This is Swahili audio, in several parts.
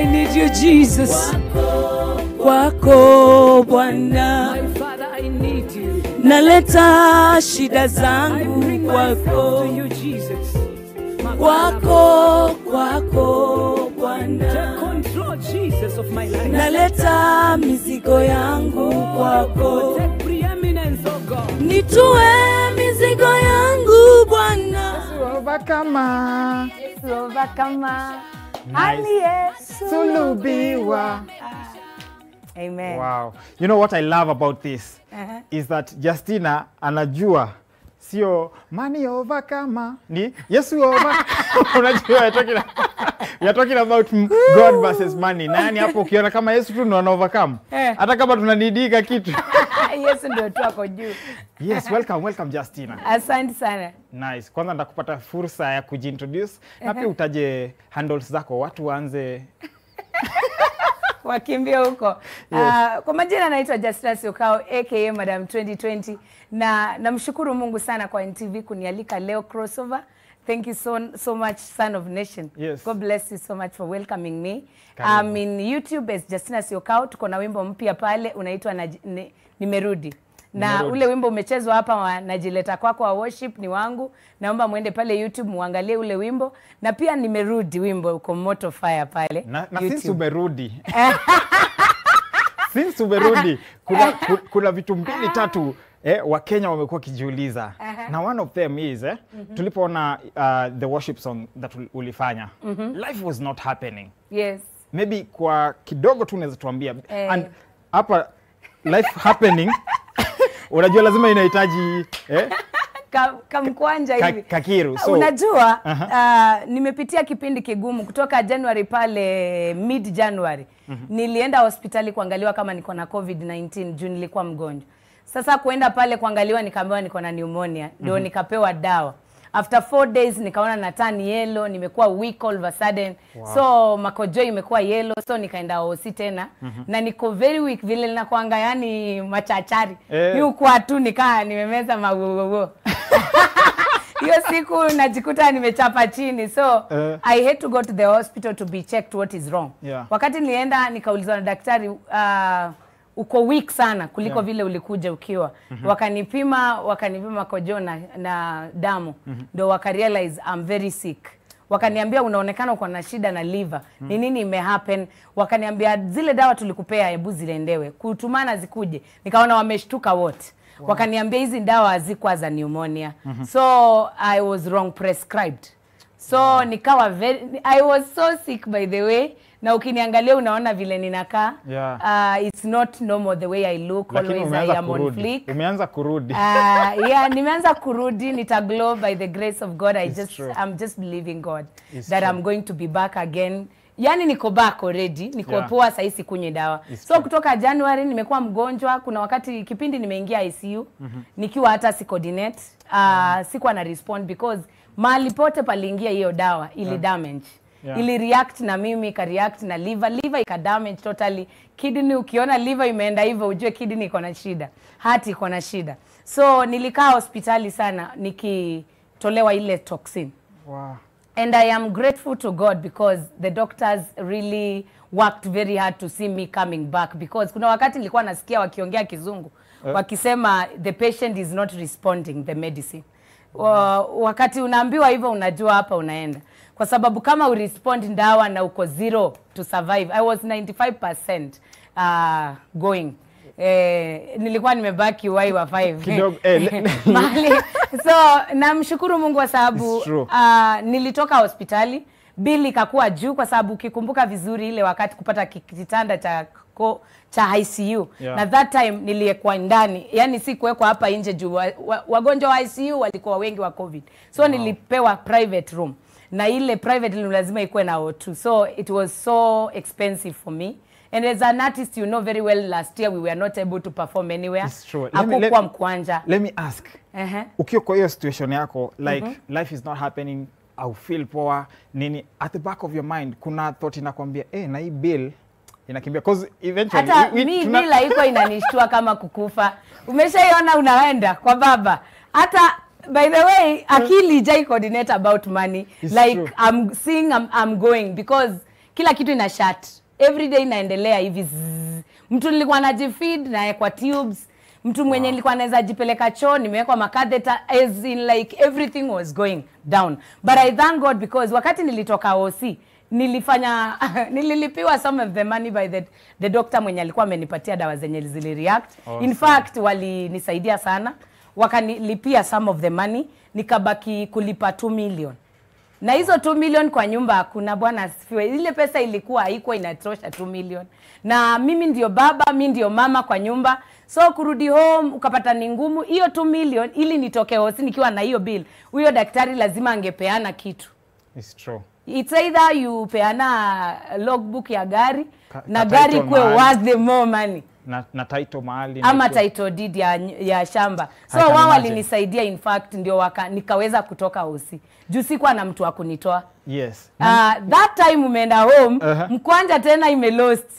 I need you Jesus, kwako Bwana. Naleta shida zangu kwako, kwako, kwako Bwana. Naleta mizigo yangu kwako, nitue mizigo yangu Bwana. Slova kama Slova kama aliyesulubiwa. Ah. Amen. Wow. You know what I love about this uh -huh. is that Justina anajua sio money over kama ni Yesu over. Unajua yatokina we are talking about God versus money. Nani hapo ukiona kama Yesu tu ndo ana eh. Hata kama tunanidika kitu Yesu ndio tuako juu. Yes, welcome, welcome Justina. Asante sana. Nice. Kwanza ndakupata fursa ya kujiintroduce na pia utaje handles zako watu waanze wakimbia huko. Yes. Uh, kwa majina anaitwa Justina Siokao aka Madam 2020 na namshukuru Mungu sana kwa NTV kunialika leo crossover Thank you so, so much, Son of Nation. Yes. God bless you so much for welcoming me. Karibu. Um, in YouTube as Justina Siokau tuko na wimbo mpya pale unaitwa Nimerudi. Nimerudi na Merudi. ule wimbo umechezwa hapa wa najileta kwako kwa wa worship ni wangu. Naomba muende pale YouTube muangalie ule wimbo, na pia nimerudi wimbo uko moto fire pale na, na YouTube. since umerudi since umerudi kuna, kuna vitu mbili tatu eh, Wakenya wamekuwa wakijiuliza uh -huh. na one of them is eh, mm -hmm. tulipoona uh, the worship song that ulifanya mm -hmm. life was not happening yes maybe kwa kidogo tu unaweza tuambia eh. and hapa life happening unajua lazima inahitaji eh? kamkwanja ka, hivi kakiru so, unajua uh -huh. uh, nimepitia kipindi kigumu kutoka january pale mid January mm -hmm. nilienda hospitali kuangaliwa kama niko na COVID 19 juu nilikuwa mgonjwa sasa kuenda pale kuangaliwa, nikaambiwa niko na pneumonia, ndio mm -hmm. nikapewa dawa after four days nikaona na turn yellow, nimekuwa weak all of a sudden wow. so makojo imekuwa yellow, so nikaenda hosi tena mm -hmm. na niko very weak vile ninakuanga, yani machachari eh. ni ukwa tu nikaa nimemeza magogogo hiyo siku najikuta nimechapa chini so eh. I had to go to the hospital to be checked what is wrong yeah. wakati nilienda nikaulizwa na daktari uh, uko weak sana kuliko yeah. vile ulikuja ukiwa mm -hmm. wakanipima wakanipima kojo na, na damu mm -hmm. ndo wakarealize I'm very sick wakaniambia unaonekana uko na shida na liver mm. ni nini imehappen wakaniambia zile dawa tulikupea hebu zilendewe kutumana zikuje nikaona wameshtuka wote wow. wakaniambia hizi dawa hazikuwa za pneumonia mm -hmm. so i was wrong prescribed so wow. nikawa very, i was so sick by the way na ukiniangalia unaona vile ninakaa yeah. uh, it's not normal the way I look always I am kurudi. on fleek. Umeanza kurudi. uh, yeah, nimeanza kurudi nitaglow by the grace of God. I it's just true. I'm just believing God it's that true. I'm going to be back again yani niko back already, niko yeah. poa sahii, sikunywi dawa It's so true. kutoka January nimekuwa mgonjwa. Kuna wakati kipindi nimeingia ICU mm -hmm. nikiwa hata si coordinate uh, mm -hmm. sikuwa na respond because mali pote paliingia hiyo dawa ili yeah. damage yeah. ili react na mimi react na liver liver damage totally kidney ukiona liver imeenda hivyo ujue kidney iko na shida hati iko na shida so nilikaa hospitali sana nikitolewa ile toxin wow. and i am grateful to god because the doctors really worked very hard to see me coming back because kuna wakati nilikuwa nasikia wakiongea kizungu uh. wakisema the patient is not responding the medicine Uh, wakati unaambiwa hivyo unajua hapa unaenda kwa sababu kama urespond ndawa na uko zero to survive i was 95% uh, going Eh, nilikuwa nimebaki wai wa 5 eh, mali so namshukuru Mungu kwa sababu uh, nilitoka hospitali bili ikakuwa juu kwa sababu ukikumbuka vizuri ile wakati kupata kitanda cha ko, cha ICU yeah. na that time niliyekuwa ndani, yani si kuwekwa hapa nje juu wa, wagonjwa wa ICU walikuwa wengi wa COVID, so wow. nilipewa private room na ile private lazima ikuwe na O2 so it was so expensive for me And as an artist, you know very well last year we were not able to perform anywhere. It's true. Hakukuwa mkwanja. Let me ask. Uh -huh. Ukiwa kwa hiyo situation yako like mm -hmm. life is not happening au feel poa nini at the back of your mind kuna thought inakwambia eh na hii bill inakimbia cause eventually hata we, we, mi tuna... bila iko inanishtua kama kukufa. Umeshaiona unaenda kwa baba hata by the way akili jai coordinate about money It's like true. i'm seeing I'm, i'm going because kila kitu ina shat every day inaendelea hivi mtu nilikuwa najifeed naekwa tubes mtu mwenye wow. nilikuwa naweza jipeleka choo nimewekwa makatheta as in like everything was going down but i thank god because wakati nilitoka oc nilifanya nililipiwa some of the money by the, the doctor mwenye alikuwa amenipatia dawa zenye zili react. awesome. in fact walinisaidia sana wakanilipia some of the money, nikabaki kulipa 2 million na hizo 2 million kwa nyumba hakuna bwana asifiwe. Ile pesa ilikuwa haiko inatosha 2 million, na mimi ndio baba, mi ndio mama kwa nyumba, so kurudi home ukapata ni ngumu. Hiyo 2 million ili nitoke hosi nikiwa na hiyo bill, huyo daktari lazima angepeana kitu. It's true. It's either you peana logbook ya gari Ka na gari kuwe worth the more money na, na title mahali ama naitwa... title deed ya, ya shamba so wao walinisaidia in fact ndio waka, nikaweza kutoka hosi juu sikuwa na mtu wa kunitoa yes uh, that time umeenda home uh -huh. mkwanja tena imelost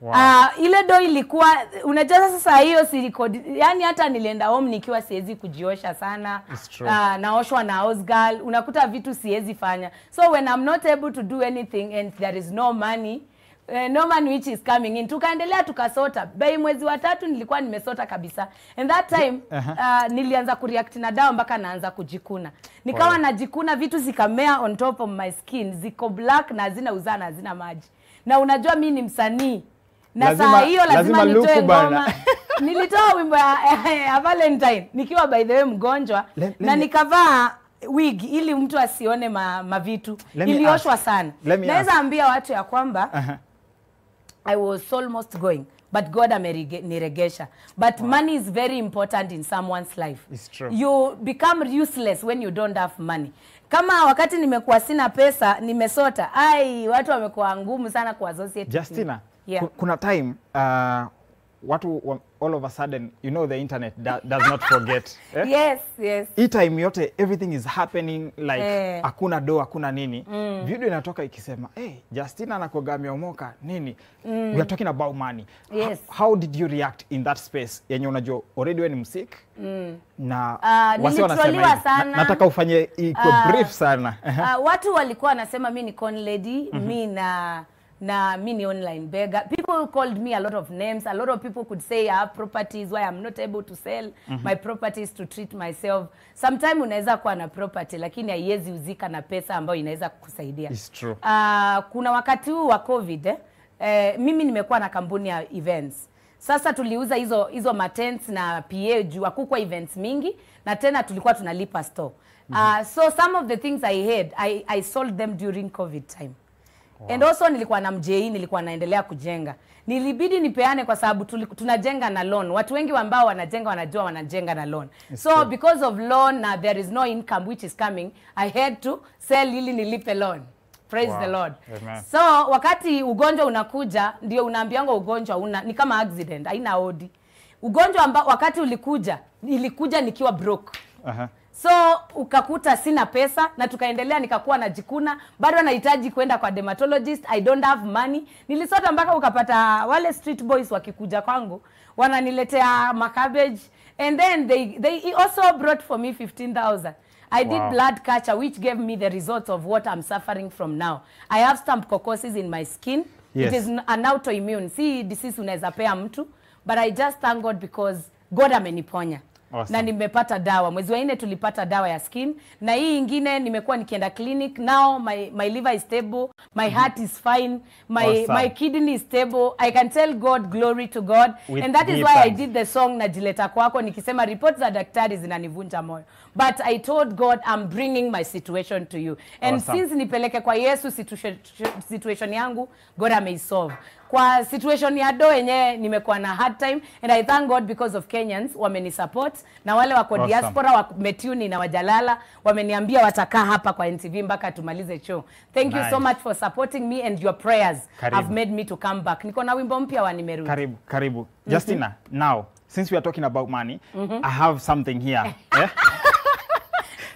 Wow. Uh, ile do ilikuwa unajua sasa hiyo silikodi, yani hata nilienda home nikiwa siwezi kujiosha sana. Uh, naoshwa na house girl, unakuta vitu siwezi fanya. So when I'm not able to do anything and there is no money, eh, no man which is coming in tukaendelea tukasota Bei mwezi wa tatu nilikuwa nimesota kabisa and that time uh -huh. uh, nilianza kureact na dawa mpaka naanza kujikuna nikawa oh. najikuna vitu zikamea on top of my skin ziko black na hazina uzana hazina maji na unajua mi ni msanii na saa hiyo lazima, lazima nitoe ngoma nilitoa wimbo ya eh, valentine nikiwa by the way mgonjwa le, le, na nikavaa wig ili mtu asione mavitu ma, ma ilioshwa sana naweza ambia watu ya kwamba uh -huh I was almost going but God ameniregesha. But wow. money is very important in someone's life. It's true. You become useless when you don't have money. Kama wakati nimekuwa sina pesa, nimesota. Ai, watu wamekuwa ngumu sana ku associate. Justina, yeah. kuna time uh, watu all of a sudden you know the internet da does not forget eh? yes, yes. Eh? Hii time yote everything is happening like eh. do hakuna nini mm. video inatoka ikisema hey, eh, Justina anakoga ameomoka nini mm. we are talking about money yes. how, how did you react in that space yenye unajua already we ni msik mm. na uh, ah, wasi wanasema sana. Na, nataka ufanye iko uh, ah. brief sana uh, watu walikuwa wanasema mi ni con lady mm -hmm. mi na na mi ni online beggar people called me a lot of names a lot of people could say i have properties why i'm not able to sell mm -hmm. my properties to treat myself sometime unaweza kuwa na property lakini haiwezi uzika na pesa ambayo inaweza kukusaidia It's true. Uh, kuna wakati huu wa covid eh, eh, mimi nimekuwa na kampuni ya events sasa tuliuza hizo hizo matents na PA juu hakukwa events mingi na tena tulikuwa tunalipa store. Mm -hmm. Uh, so some of the things I had I, I sold them during COVID time wow. and also nilikuwa na mjei nilikuwa naendelea kujenga nilibidi nipeane kwa sababu tunajenga na loan watu wengi ambao wanajenga wanajua wanajenga na loan It's so true. because of loan na uh, there is no income which is coming i had to sell ili nilipe loan praise wow. the lord Amen. so wakati ugonjwa unakuja ndio unaambiangwa ugonjwa una ni kama accident haina odi ugonjwa ambao wakati ulikuja ilikuja nikiwa broke uh -huh so ukakuta sina pesa na tukaendelea nikakuwa na jikuna bado nahitaji kwenda kwa dermatologist i don't have money nilisota mpaka ukapata wale street boys wakikuja kwangu wananiletea macabbage and then they, they also brought for me 15000 I did wow. blood culture which gave me the results of what I'm suffering from now. I have stamp in my skin. Yes. It is an autoimmune. Si disease unaweza pea mtu but I just thank God because God ameniponya awesome. na nimepata dawa mwezi wa nne tulipata dawa ya skin na hii ingine nimekuwa nikienda clinic now my, my liver is stable my mm-hmm. heart is fine my, awesome. my kidney is stable i can tell god glory to god With and that is why thanks. i did the song najileta kwako nikisema ripoti za daktari zinanivunja moyo but I told God I'm bringing my situation to you and awesome. since nipeleke kwa Yesu situation, situation yangu God may solve kwa situation ya do yenyewe nimekuwa na hard time and I thank God because of Kenyans wamenisupport na wale wako awesome. diaspora wametuni na wajalala wameniambia watakaa hapa kwa NTV mpaka tumalize show. Thank nice. you so much for supporting me and your prayers karibu. have made me to come back. Niko na wimbo mpya wa nimerudi. Karibu, karibu. Mhm. Justina, mm -hmm. now since we are talking about money, mm -hmm. I have something here. Yeah?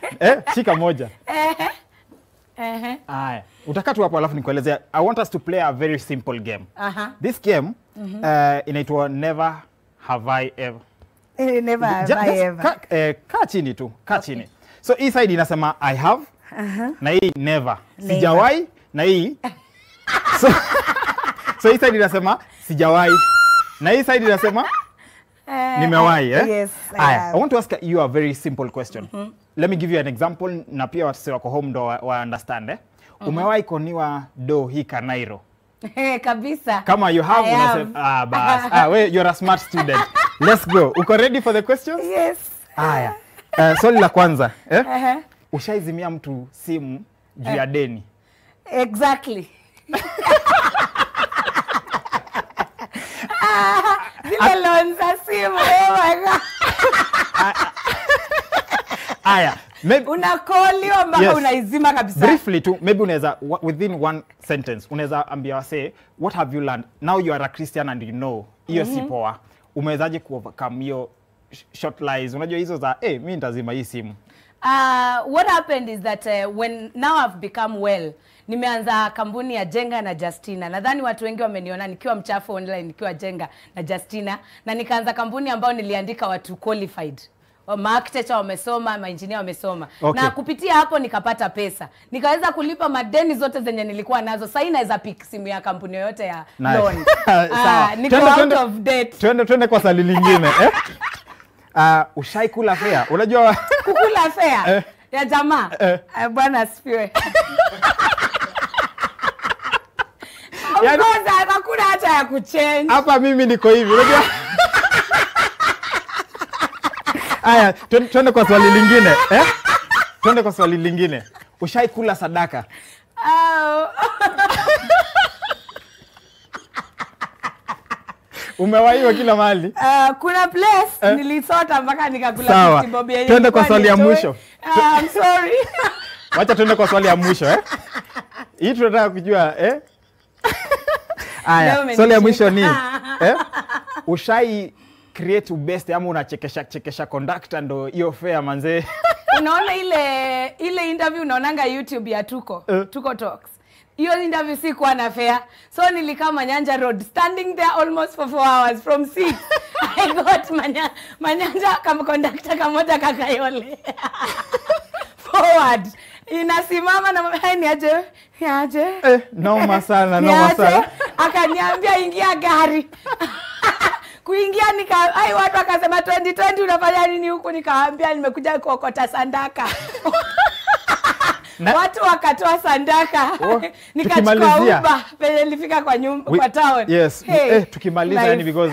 eh, shika moja Aya, utakaa tu hapo alafu nikuelezea. I want us to play a very simple game. Uh -huh. This game mm -hmm. uh, inaitwa Never Have I Ever. Eh, never have I ever. Ka, eh, kaa chini tu, kaa okay. chini. So hii side inasema I have uh -huh. na hii never. sijawai na hii so, so hii side inasema sijawai na hii side inasema uh, eh, nimewai eh? Yes, I, I want to ask you a very simple question. Mm -hmm let me give you an example na pia watu wako home ndo wa, wa understand eh? mm -hmm. Umewahi koniwa do hii kanairo Hey, eh, kabisa. Kama you have, I unasema, ah, bas. ah, we, you're a smart student. Let's go. Uko ready for the questions? Yes. Haya. Ah, uh, swali la kwanza eh? uh -huh. Ushaizimia mtu simu juu ya uh, deni? Exactly. ah, Zile loan za simu. Oh my God. Haya, maybe unakolio mpaka yes. unaizima kabisa. Briefly tu maybe unaweza within one sentence unaweza ambia wasee what have you learned now you are a Christian and you know hiyo mm -hmm. si mhm. poa. Umewezaje kuovercome hiyo short lies? Unajua hizo za eh, hey, mimi nitazima hii simu. Uh, what happened is that uh, when now I've become well, nimeanza kampuni ya Jenga na Justina. Nadhani watu wengi wameniona nikiwa mchafu online, nikiwa Jenga na Justina, na nikaanza kampuni ambayo niliandika watu qualified maarchitecture wamesoma, maengineer wamesoma. Okay. Na kupitia hapo nikapata pesa. Nikaweza kulipa madeni zote zenye nilikuwa nazo. Sasa naweza pick simu ya kampuni yoyote ya nice. loan. Ah, niko out of debt. Twende twende kwa sali lingine eh? Uh, ah, ushaikula fea? Unajua kukula fea eh. ya jamaa eh. eh bwana asifiwe. Yaani hakuna hata ya kuchange. Hapa mimi niko hivi. Unajua Aya, tuende kwa swali lingine eh? Tuende kwa swali lingine. ushai kula sadaka? Umewaiwa kila mahali. Uh, kuna place eh? nilisota mpaka nikakula kitibobi yenyewe. Twende kwa swali ya mwisho. Uh, I'm sorry. Wacha tuende kwa swali ya mwisho eh? Hii tunataka kujua eh? Aya, swali ya mwisho ni eh? Ushai create ubest ama unachekesha chekesha conductor ndo hiyo fair manzee unaona ile ile interview unaonanga youtube ya tuko uh. tuko talks hiyo interview si kuwa na fair so nilikaa manyanja road standing there almost for 4 hours from six i got manya, manyanja kama kamkondakta kamoja kakayole forward inasimama na hai ni aje ni aje eh, noma sana noma sana akaniambia ingia gari kuingia nika ai, watu akasema 2020 unafanya nini huku? Nikawaambia nimekuja kuokota sandaka Na, watu wakatoa sandaka oh, nikachukua uba penye nilifika kwa nyumba, kwa town. Yes, hey, eh, tukimaliza yani because